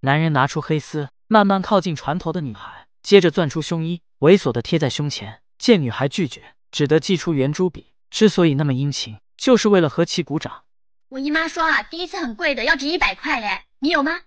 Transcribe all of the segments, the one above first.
男人拿出黑丝，慢慢靠近船头的女孩，接着攥出胸衣，猥琐的贴在胸前。见女孩拒绝，只得祭出圆珠笔。之所以那么殷勤，就是为了和其鼓掌。我姨妈说啊，第一次很贵的，要值一百块嘞。你有吗？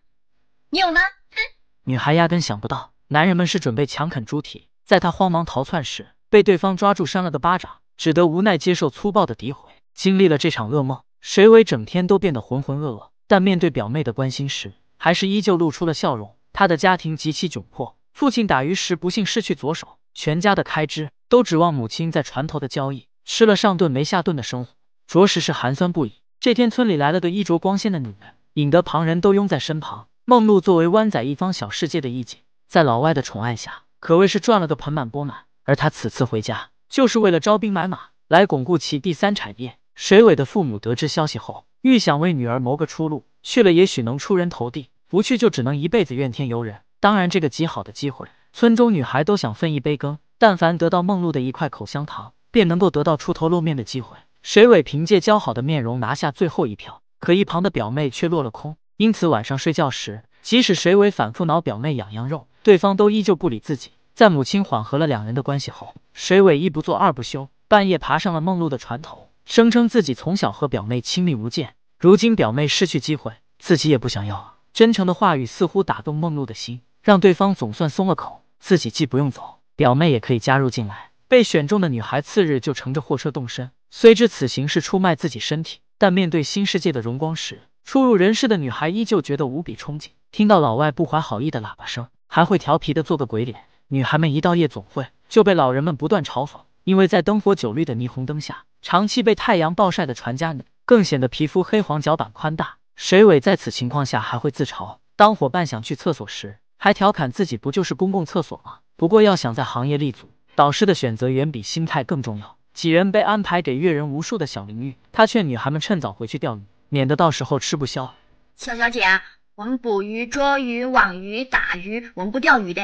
你有吗？哼！女孩压根想不到，男人们是准备强啃猪蹄。在她慌忙逃窜时，被对方抓住扇了个巴掌，只得无奈接受粗暴的诋毁。经历了这场噩梦，水尾整天都变得浑浑噩噩。但面对表妹的关心时，还是依旧露出了笑容。他的家庭极其窘迫，父亲打鱼时不幸失去左手，全家的开支都指望母亲在船头的交易，吃了上顿没下顿的生活，着实是寒酸不已。这天，村里来了个衣着光鲜的女人，引得旁人都拥在身旁。梦露作为湾仔一方小世界的一姐，在老外的宠爱下，可谓是赚了个盆满钵满。而他此次回家，就是为了招兵买马，来巩固其第三产业。水伟的父母得知消息后，欲想为女儿谋个出路，去了也许能出人头地。不去就只能一辈子怨天尤人。当然，这个极好的机会，村中女孩都想分一杯羹。但凡得到梦露的一块口香糖，便能够得到出头露面的机会。水尾凭借姣好的面容拿下最后一票，可一旁的表妹却落了空。因此晚上睡觉时，即使水尾反复挠表妹痒痒肉，对方都依旧不理自己。在母亲缓和了两人的关系后，水尾一不做二不休，半夜爬上了梦露的船头，声称自己从小和表妹亲密无间，如今表妹失去机会，自己也不想要啊。真诚的话语似乎打动梦露的心，让对方总算松了口。自己既不用走，表妹也可以加入进来。被选中的女孩次日就乘着货车动身。虽知此行是出卖自己身体，但面对新世界的荣光时，初入人世的女孩依旧觉得无比憧憬。听到老外不怀好意的喇叭声，还会调皮的做个鬼脸。女孩们一到夜总会，就被老人们不断嘲讽，因为在灯火酒绿的霓虹灯下，长期被太阳暴晒的传家女更显得皮肤黑黄，脚板宽大。水尾在此情况下还会自嘲，当伙伴想去厕所时，还调侃自己不就是公共厕所吗？不过要想在行业立足，导师的选择远比心态更重要。几人被安排给阅人无数的小林玉，他劝女孩们趁早回去钓鱼，免得到时候吃不消。小姐姐，我们捕鱼、捉鱼、网鱼、打鱼，我们不钓鱼的。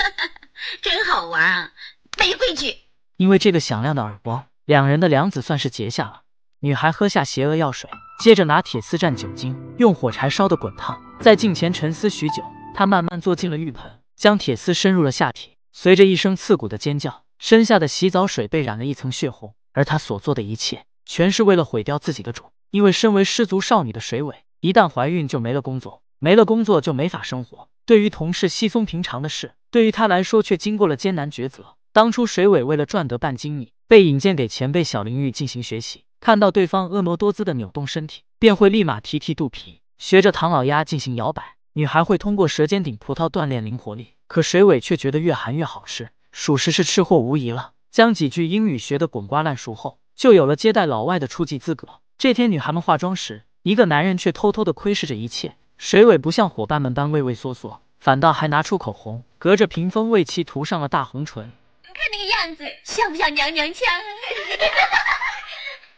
真好玩，没规矩。因为这个响亮的耳光，两人的梁子算是结下了。女孩喝下邪恶药水，接着拿铁丝蘸酒精，用火柴烧得滚烫，在镜前沉思许久。她慢慢坐进了浴盆，将铁丝伸入了下体。随着一声刺骨的尖叫，身下的洗澡水被染了一层血红。而她所做的一切，全是为了毁掉自己的种。因为身为失足少女的水尾，一旦怀孕就没了工作，没了工作就没法生活。对于同事稀松平常的事，对于她来说却经过了艰难抉择。当初水尾为了赚得半斤米，被引荐给前辈小林玉进行学习。看到对方婀娜多姿的扭动身体，便会立马提提肚皮，学着唐老鸭进行摇摆。女孩会通过舌尖顶葡萄锻炼灵活力，可水尾却觉得越寒越好吃，属实是吃货无疑了。将几句英语学得滚瓜烂熟后，就有了接待老外的初级资格。这天女孩们化妆时，一个男人却偷偷的窥视着一切。水尾不像伙伴们般畏畏缩缩，反倒还拿出口红，隔着屏风为其涂上了大红唇。你看那个样子，像不像娘娘腔？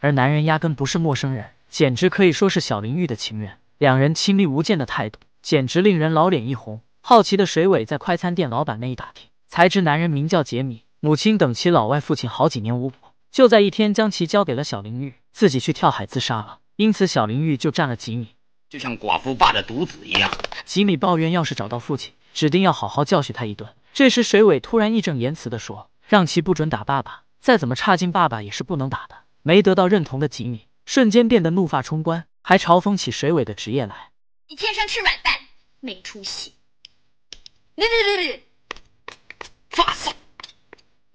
而男人压根不是陌生人，简直可以说是小林玉的情人。两人亲密无间的态度，简直令人老脸一红。好奇的水尾在快餐店老板那一打听，才知男人名叫杰米，母亲等其老外父亲好几年无果，就在一天将其交给了小林玉，自己去跳海自杀了。因此小林玉就占了吉米，就像寡妇霸的独子一样。吉米抱怨，要是找到父亲，指定要好好教训他一顿。这时水尾突然义正言辞的说，让其不准打爸爸，再怎么差劲，爸爸也是不能打的。没得到认同的吉米瞬间变得怒发冲冠，还嘲讽起水尾的职业来：“你天生吃软饭，没出息！”你你你你，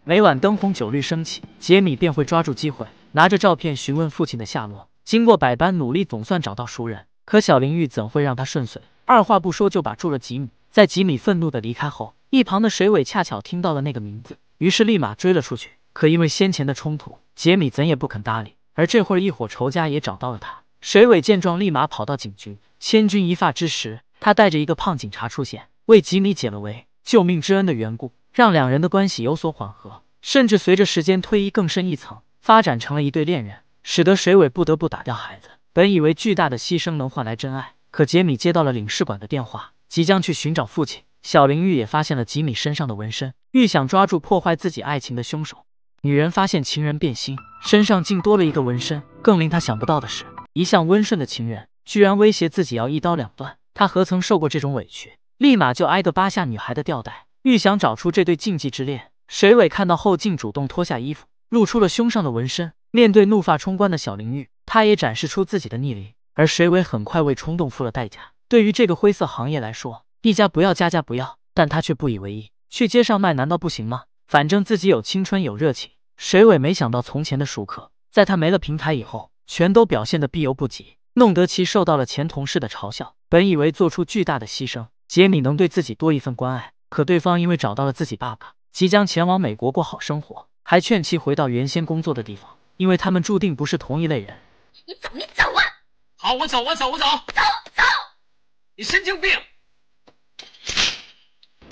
每晚灯红酒绿升起，杰米便会抓住机会，拿着照片询问父亲的下落。经过百般努力，总算找到熟人，可小林玉怎会让他顺遂？二话不说就把住了吉米。在吉米愤怒的离开后，一旁的水尾恰巧听到了那个名字，于是立马追了出去。可因为先前的冲突，杰米怎也不肯搭理。而这会儿，一伙仇家也找到了他。水尾见状，立马跑到警局。千钧一发之时，他带着一个胖警察出现，为吉米解了围。救命之恩的缘故，让两人的关系有所缓和，甚至随着时间推移更深一层，发展成了一对恋人，使得水尾不得不打掉孩子。本以为巨大的牺牲能换来真爱，可杰米接到了领事馆的电话，即将去寻找父亲。小玲玉也发现了吉米身上的纹身，欲想抓住破坏自己爱情的凶手。女人发现情人变心，身上竟多了一个纹身。更令她想不到的是，一向温顺的情人居然威胁自己要一刀两断。她何曾受过这种委屈？立马就挨个扒下女孩的吊带，欲想找出这对禁忌之恋。水尾看到后，竟主动脱下衣服，露出了胸上的纹身。面对怒发冲冠的小灵玉，他也展示出自己的逆鳞。而水尾很快为冲动付了代价。对于这个灰色行业来说，一家不要，家家不要，但他却不以为意。去街上卖难道不行吗？反正自己有青春有热情，水尾没想到从前的熟客，在他没了平台以后，全都表现得必由不及，弄得其受到了前同事的嘲笑。本以为做出巨大的牺牲，杰米能对自己多一份关爱，可对方因为找到了自己爸爸，即将前往美国过好生活，还劝其回到原先工作的地方，因为他们注定不是同一类人。你走，你走啊！好，我走，我走，我走，走走，你神经病！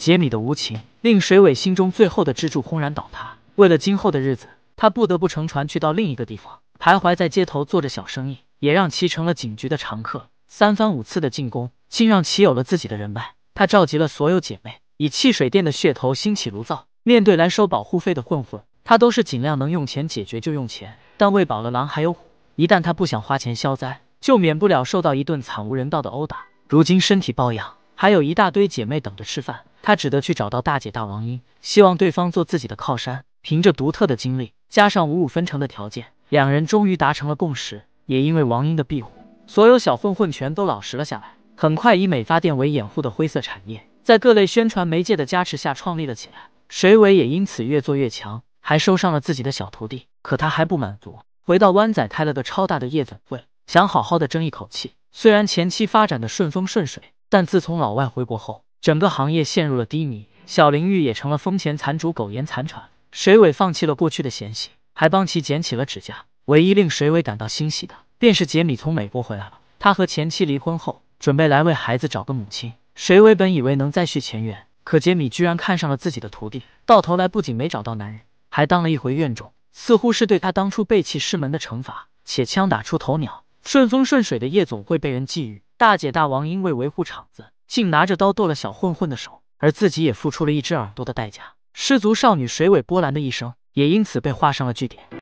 杰米的无情令水尾心中最后的支柱轰然倒塌。为了今后的日子，他不得不乘船去到另一个地方，徘徊在街头做着小生意，也让其成了警局的常客。三番五次的进攻，竟让其有了自己的人脉。他召集了所有姐妹，以汽水店的噱头兴起炉灶。面对来收保护费的混混，他都是尽量能用钱解决就用钱。但喂饱了狼还有虎，一旦他不想花钱消灾，就免不了受到一顿惨无人道的殴打。如今身体抱恙，还有一大堆姐妹等着吃饭。他只得去找到大姐大王英，希望对方做自己的靠山。凭着独特的经历，加上五五分成的条件，两人终于达成了共识。也因为王英的庇护，所有小混混全都老实了下来。很快，以美发店为掩护的灰色产业，在各类宣传媒介的加持下创立了起来。水伟也因此越做越强，还收上了自己的小徒弟。可他还不满足，回到湾仔开了个超大的夜总会，想好好的争一口气。虽然前期发展的顺风顺水，但自从老外回国后。整个行业陷入了低迷，小林玉也成了风前残烛，苟延残喘。水伟放弃了过去的嫌隙，还帮其捡起了指甲。唯一令水伟感到欣喜的，便是杰米从美国回来了。他和前妻离婚后，准备来为孩子找个母亲。水伟本以为能再续前缘，可杰米居然看上了自己的徒弟，到头来不仅没找到男人，还当了一回怨种，似乎是对他当初背弃师门的惩罚。且枪打出头鸟，顺风顺水的夜总会被人觊觎，大姐大王因为维护场子。竟拿着刀剁了小混混的手，而自己也付出了一只耳朵的代价。失足少女水尾波澜的一生也因此被画上了句点。